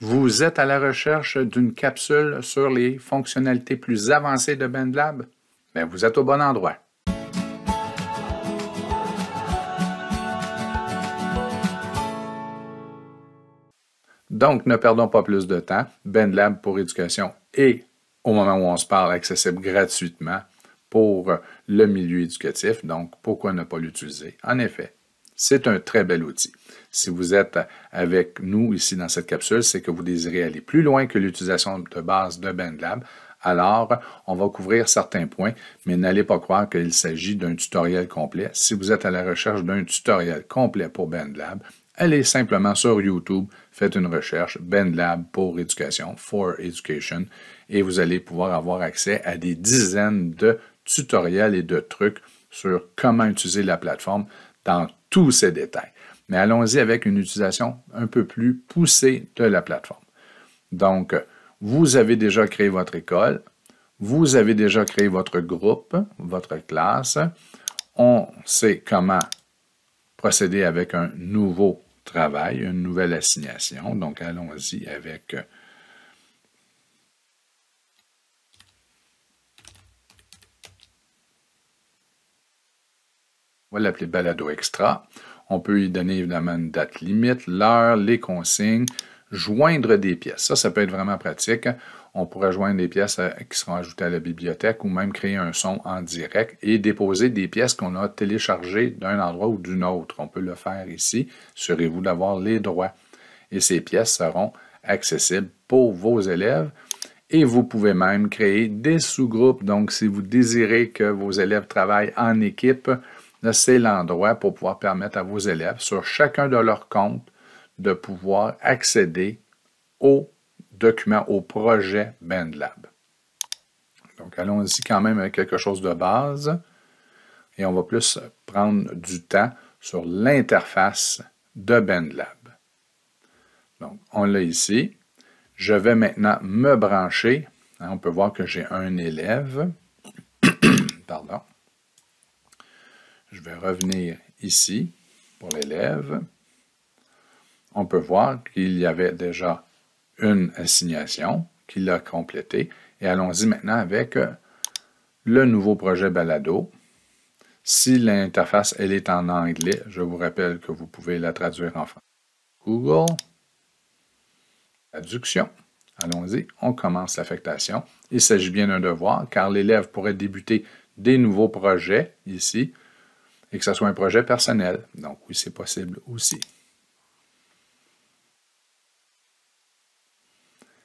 Vous êtes à la recherche d'une capsule sur les fonctionnalités plus avancées de BandLab? Bien, vous êtes au bon endroit. Donc, ne perdons pas plus de temps. BendLab pour éducation est, au moment où on se parle, accessible gratuitement pour le milieu éducatif. Donc, pourquoi ne pas l'utiliser? En effet, c'est un très bel outil. Si vous êtes avec nous ici dans cette capsule, c'est que vous désirez aller plus loin que l'utilisation de base de BandLab. Alors, on va couvrir certains points, mais n'allez pas croire qu'il s'agit d'un tutoriel complet. Si vous êtes à la recherche d'un tutoriel complet pour BandLab, allez simplement sur YouTube, faites une recherche BandLab pour éducation, for education, et vous allez pouvoir avoir accès à des dizaines de tutoriels et de trucs sur comment utiliser la plateforme dans tous ces détails. Mais allons-y avec une utilisation un peu plus poussée de la plateforme. Donc, vous avez déjà créé votre école, vous avez déjà créé votre groupe, votre classe. On sait comment procéder avec un nouveau travail, une nouvelle assignation. Donc, allons-y avec va l'appeler balado extra. On peut y donner évidemment une date limite, l'heure, les consignes, joindre des pièces. Ça, ça peut être vraiment pratique. On pourrait joindre des pièces euh, qui seront ajoutées à la bibliothèque ou même créer un son en direct et déposer des pièces qu'on a téléchargées d'un endroit ou d'une autre. On peut le faire ici. serez vous d'avoir les droits. Et ces pièces seront accessibles pour vos élèves. Et vous pouvez même créer des sous-groupes. Donc, si vous désirez que vos élèves travaillent en équipe, c'est l'endroit pour pouvoir permettre à vos élèves, sur chacun de leurs comptes, de pouvoir accéder aux documents, au projet BendLab. Donc, allons-y quand même avec quelque chose de base et on va plus prendre du temps sur l'interface de BendLab. Donc, on l'a ici. Je vais maintenant me brancher. Hein, on peut voir que j'ai un élève. Pardon. Je vais revenir ici pour l'élève. On peut voir qu'il y avait déjà une assignation qui l'a complétée. Et allons-y maintenant avec euh, le nouveau projet Balado. Si l'interface elle est en anglais, je vous rappelle que vous pouvez la traduire en français. Google, traduction. Allons-y, on commence l'affectation. Il s'agit bien d'un devoir car l'élève pourrait débuter des nouveaux projets ici et que ce soit un projet personnel. Donc oui, c'est possible aussi.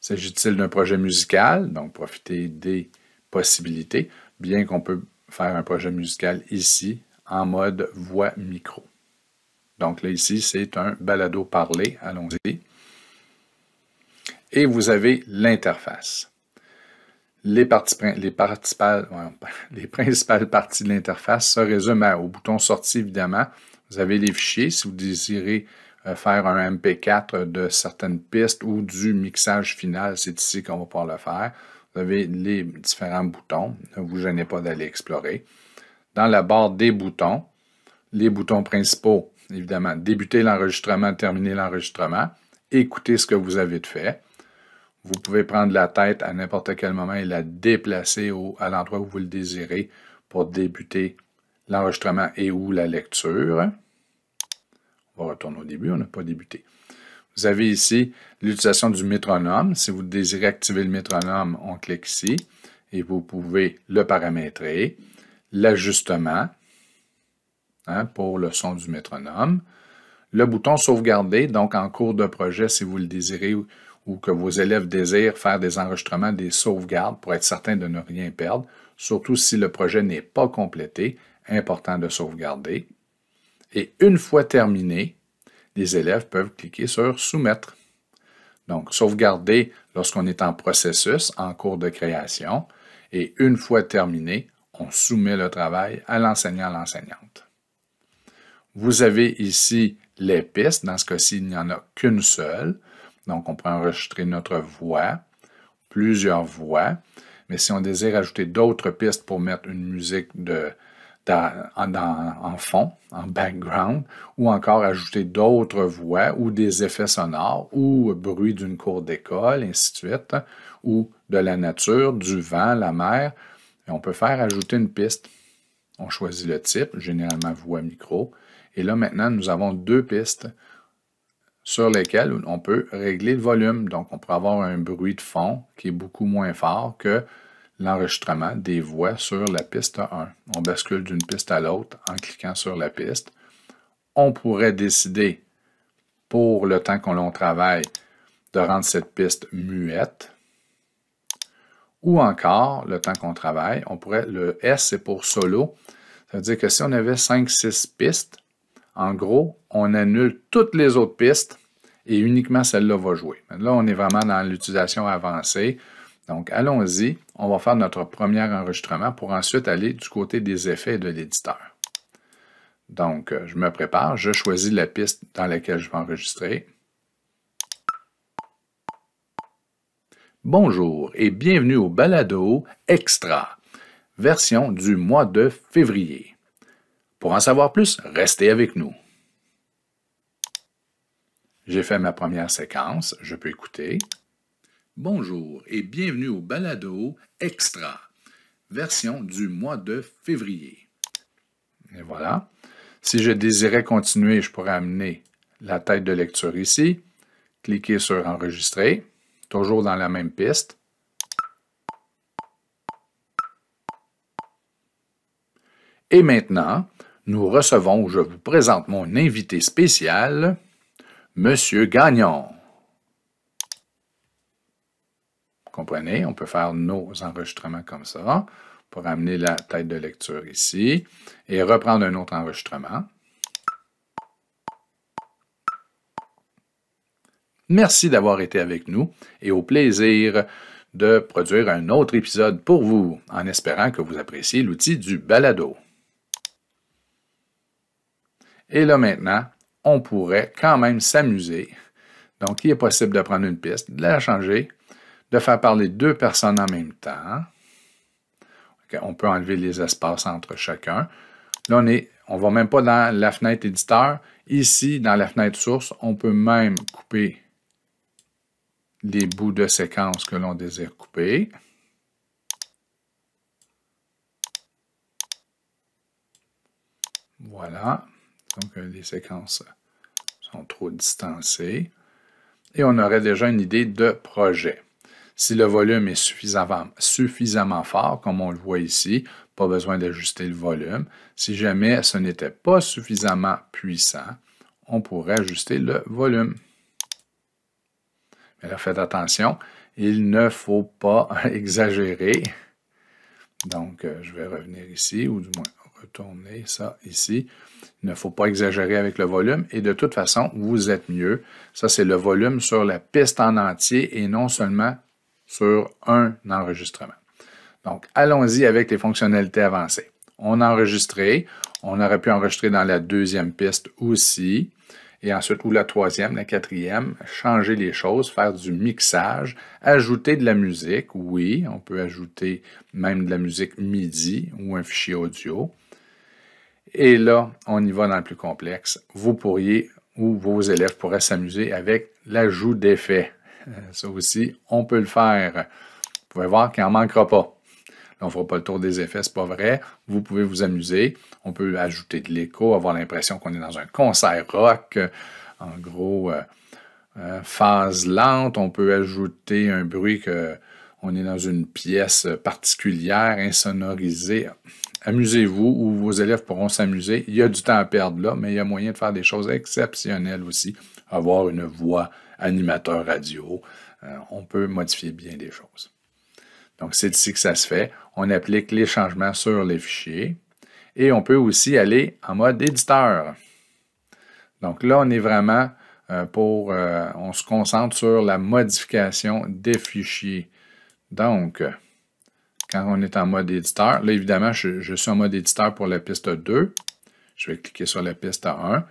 S'agit-il d'un projet musical? Donc profiter des possibilités, bien qu'on peut faire un projet musical ici en mode voix micro. Donc là, ici, c'est un balado parlé. Allons-y. Et vous avez l'interface. Les, principales parties de l'interface se résument au bouton sortie, évidemment. Vous avez les fichiers. Si vous désirez euh, faire un MP4 de certaines pistes ou du mixage final, c'est ici qu'on va pouvoir le faire. Vous avez les différents boutons. Ne vous gênez pas d'aller explorer. Dans la barre des boutons, les boutons principaux, évidemment, débuter l'enregistrement, terminer l'enregistrement, écouter ce que vous avez de fait vous pouvez prendre la tête à n'importe quel moment et la déplacer au, à l'endroit où vous le désirez pour débuter l'enregistrement et ou la lecture. On va retourner au début, on n'a pas débuté. Vous avez ici l'utilisation du métronome. Si vous désirez activer le métronome, on clique ici et vous pouvez le paramétrer. L'ajustement hein, pour le son du métronome. Le bouton sauvegarder, donc en cours de projet, si vous le désirez, ou que vos élèves désirent faire des enregistrements des sauvegardes pour être certain de ne rien perdre, surtout si le projet n'est pas complété, important de sauvegarder. Et une fois terminé, les élèves peuvent cliquer sur Soumettre. Donc, sauvegarder lorsqu'on est en processus, en cours de création, et une fois terminé, on soumet le travail à l'enseignant, l'enseignante. Vous avez ici les pistes, dans ce cas-ci, il n'y en a qu'une seule, donc, on peut enregistrer notre voix, plusieurs voix. Mais si on désire ajouter d'autres pistes pour mettre une musique en, fond, en background, ou encore ajouter d'autres voix ou des effets sonores ou bruit d'une cour d'école, ainsi de suite, ou de la nature, du vent, la mer. on peut faire ajouter une piste. On choisit le type, généralement voix micro. Et là, maintenant, nous avons deux pistes sur lesquels on peut régler le volume. Donc, on pourrait avoir un bruit de fond qui est beaucoup moins fort que l'enregistrement des voix sur la piste 1. On bascule d'une piste à l'autre en cliquant sur la piste. On pourrait décider, pour le temps qu'on travaille, de rendre cette piste muette. Ou encore, le temps qu'on travaille, on pourrait, le S c'est pour solo, ça veut dire que si on avait 5-6 pistes, en gros, on annule toutes les autres pistes et uniquement celle-là va jouer. Là, on est vraiment dans l'utilisation avancée. Donc, allons-y. On va faire notre premier enregistrement pour ensuite aller du côté des effets de l'éditeur. Donc, euh, je me prépare. Je choisis la piste dans laquelle je vais enregistrer. Bonjour et bienvenue au Balado Extra, version du mois de février. Pour en savoir plus, restez avec nous. J'ai fait ma première séquence, je peux écouter. Bonjour et bienvenue au Balado Extra, version du mois de février. Et voilà. Si je désirais continuer, je pourrais amener la tête de lecture ici, cliquer sur Enregistrer, toujours dans la même piste. Et maintenant, nous recevons, je vous présente mon invité spécial, M. Gagnon. Comprenez, on peut faire nos enregistrements comme ça pour amener la tête de lecture ici et reprendre un autre enregistrement. Merci d'avoir été avec nous et au plaisir de produire un autre épisode pour vous en espérant que vous appréciez l'outil du balado. Et là maintenant, on pourrait quand même s'amuser. Donc, il est possible de prendre une piste, de la changer, de faire parler deux personnes en même temps. on peut enlever les espaces entre chacun. Là, on ne va même pas dans la fenêtre éditeur. Ici, dans la fenêtre source, on peut même couper les bouts de séquence que l'on désire couper. Voilà. Donc, euh, les séquences sont trop distancées. Et on aurait déjà une idée de projet. Si le volume est suffisamment, suffisamment fort, comme on le voit ici, pas besoin d'ajuster le volume. Si jamais ce n'était pas suffisamment puissant, on pourrait ajuster le volume. Mais là, faites attention, il ne faut pas exagérer. Donc, euh, je vais revenir ici, ou du moins, tourner ça ici. Il ne faut pas exagérer avec le volume et de toute façon, vous êtes mieux. Ça, c'est le volume sur la piste en entier et non seulement sur un enregistrement. Donc, allons-y avec les fonctionnalités avancées. On a enregistré. On aurait pu enregistrer dans la deuxième piste aussi. Et ensuite, ou la troisième, la quatrième, changer les choses, faire du mixage, ajouter de la musique. Oui, on peut ajouter même de la musique MIDI ou un fichier audio. Et là, on y va dans le plus complexe. Vous pourriez ou vos élèves pourraient s'amuser avec l'ajout d'effets. Euh, ça aussi, on peut le faire. Vous pouvez voir qu'il n'en manquera pas. Là, on ne fera pas le tour des effets, c'est pas vrai. Vous pouvez vous amuser. On peut ajouter de l'écho, avoir l'impression qu'on est dans un concert rock. En gros, euh, euh, phase lente, on peut ajouter un bruit que on est dans une pièce particulière, insonorisée. Amusez-vous ou vos élèves pourront s'amuser. Il y a du temps à perdre là, mais il y a moyen de faire des choses exceptionnelles aussi. Avoir une voix animateur radio, euh, on peut modifier bien des choses. Donc, c'est ici que ça se fait. On applique les changements sur les fichiers et on peut aussi aller en mode éditeur. Donc là, on est vraiment euh, pour, euh, on se concentre sur la modification des fichiers. Donc, quand on est en mode éditeur, là, évidemment, je, suis en mode éditeur pour la piste 2. Je vais cliquer sur la piste 1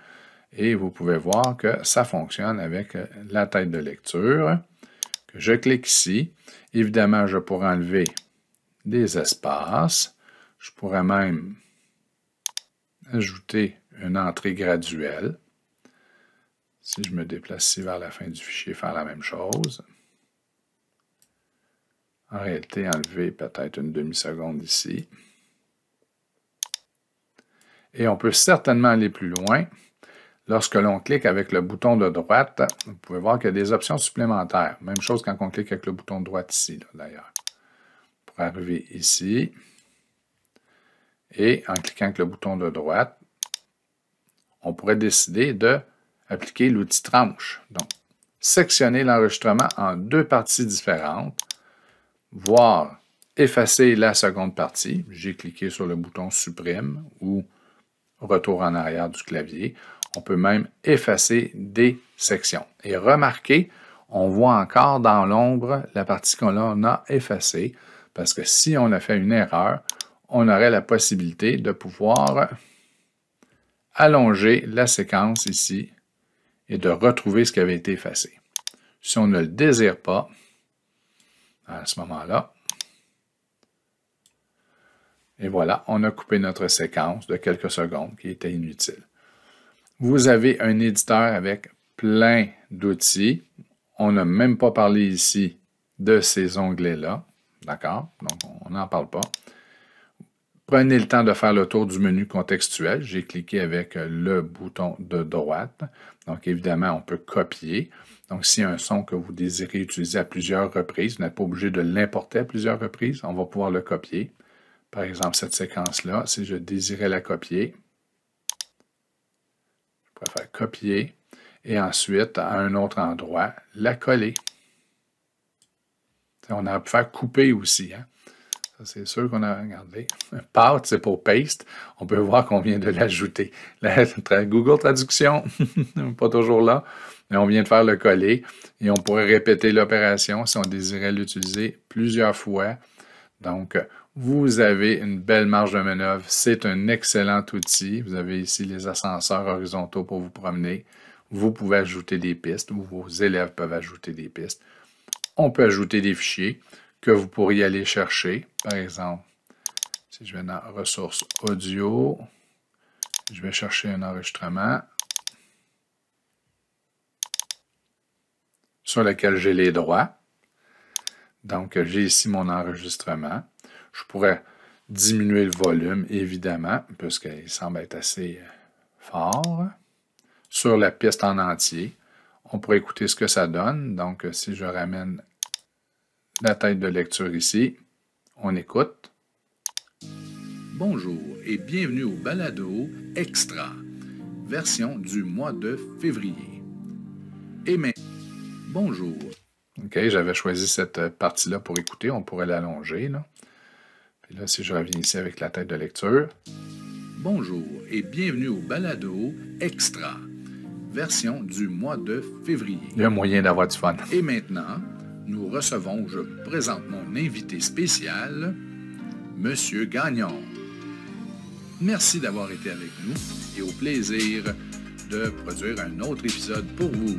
et vous pouvez voir que ça fonctionne avec euh, la tête de lecture. Je clique ici. Évidemment, je pourrais enlever des espaces. Je pourrais même ajouter une entrée graduelle. Si je me déplace ici vers la fin du fichier, faire la même chose en réalité enlever peut-être une demi-seconde ici. Et on peut certainement aller plus loin. Lorsque l'on clique avec le bouton de droite, vous pouvez voir qu'il y a des options supplémentaires. Même chose quand on clique avec le bouton de droite ici, d'ailleurs. Pour arriver ici, et en cliquant avec le bouton de droite, on pourrait décider d'appliquer l'outil tranche. Donc, sectionner l'enregistrement en deux parties différentes voir effacer la seconde partie. J'ai cliqué sur le bouton supprime ou retour en arrière du clavier. On peut même effacer des sections. Et remarquez, on voit encore dans l'ombre la partie qu'on a effacée parce que si on a fait une erreur, on aurait la possibilité de pouvoir allonger la séquence ici et de retrouver ce qui avait été effacé. Si on ne le désire pas, à ce moment-là. Et voilà, on a coupé notre séquence de quelques secondes qui était inutile. Vous avez un éditeur avec plein d'outils. On n'a même pas parlé ici de ces onglets-là. D'accord? Donc, on n'en parle pas. Prenez le temps de faire le tour du menu contextuel. J'ai cliqué avec euh, le bouton de droite. Donc, évidemment, on peut copier. Donc, s'il y a un son que vous désirez utiliser à plusieurs reprises, vous n'êtes pas obligé de l'importer à plusieurs reprises. On va pouvoir le copier. Par exemple, cette séquence-là, si je désirais la copier, je pourrais faire copier et ensuite, à un autre endroit, la coller. On a pu faire couper aussi. Hein? c'est sûr qu'on a regardé. Part, c'est pour paste. On peut voir qu'on vient de l'ajouter. Google Traduction, pas toujours là. Mais on vient de faire le coller et on pourrait répéter l'opération si on désirait l'utiliser plusieurs fois. Donc, vous avez une belle marge de manœuvre. C'est un excellent outil. Vous avez ici les ascenseurs horizontaux pour vous promener. Vous pouvez ajouter des pistes ou vos élèves peuvent ajouter des pistes. On peut ajouter des fichiers que vous pourriez aller chercher. Par exemple, si je vais dans ressources audio, je vais chercher un enregistrement sur lequel j'ai les droits. Donc, j'ai ici mon enregistrement. Je pourrais diminuer le volume, évidemment, puisqu'il semble être assez euh, fort. Sur la piste en entier, on pourrait écouter ce que ça donne. Donc, si je ramène la tête de lecture ici. On écoute. Bonjour et bienvenue au Balado Extra, version du mois de février. Et maintenant, bonjour. OK, j'avais choisi cette partie-là pour écouter. On pourrait l'allonger. Là. Puis là, si je reviens ici avec la tête de lecture. Bonjour et bienvenue au Balado Extra, version du mois de février. Il y moyen d'avoir du fun. Et maintenant, nous recevons, je présente mon invité spécial, Monsieur Gagnon. Merci d'avoir été avec nous et au plaisir de produire un autre épisode pour vous.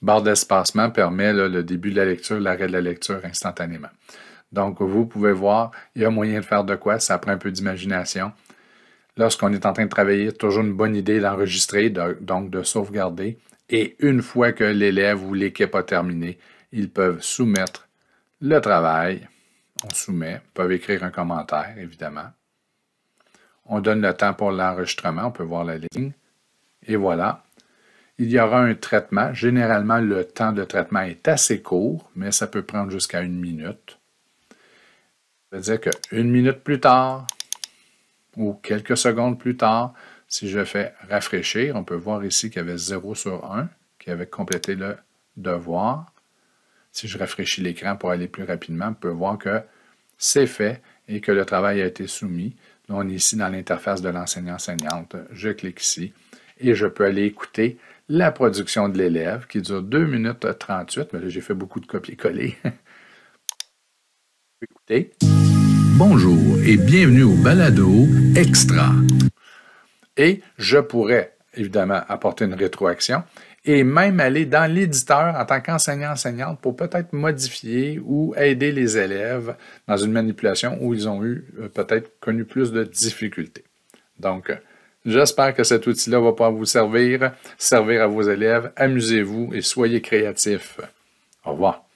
Barre d'espacement permet le début de la lecture, l'arrêt de la lecture instantanément. Donc, vous pouvez voir, il y a moyen de faire de quoi, ça prend un peu d'imagination. Lorsqu'on est en train de travailler, toujours une bonne idée d'enregistrer, donc de sauvegarder. Et une fois que l'élève ou l'équipe a terminé, ils peuvent soumettre le travail. On soumet, ils peuvent écrire un commentaire, évidemment. On donne le temps pour l'enregistrement, on peut voir la ligne. Et voilà, il y aura un traitement. Généralement, le temps de traitement est assez court, mais ça peut prendre jusqu'à une minute. Ça veut dire qu'une minute plus tard, ou quelques secondes plus tard, si je fais rafraîchir, on peut voir ici qu'il y avait 0 sur 1 qui avait complété le devoir si je rafraîchis l'écran pour aller plus rapidement, on peut voir que c'est fait et que le travail a été soumis. on est ici dans l'interface de l'enseignant-enseignante. Je clique ici et je peux aller écouter la production de l'élève qui dure 2 minutes 38. Mais là, j'ai fait beaucoup de copier-coller. Écoutez. Bonjour et bienvenue au balado Extra. Et je pourrais évidemment, apporter une rétroaction et même aller dans l'éditeur en tant qu'enseignant-enseignante pour peut-être modifier ou aider les élèves dans une manipulation où ils ont eu euh, peut-être connu plus de difficultés. Donc, j'espère que cet outil-là va pouvoir vous servir, servir à vos élèves. Amusez-vous et soyez créatifs. Au revoir.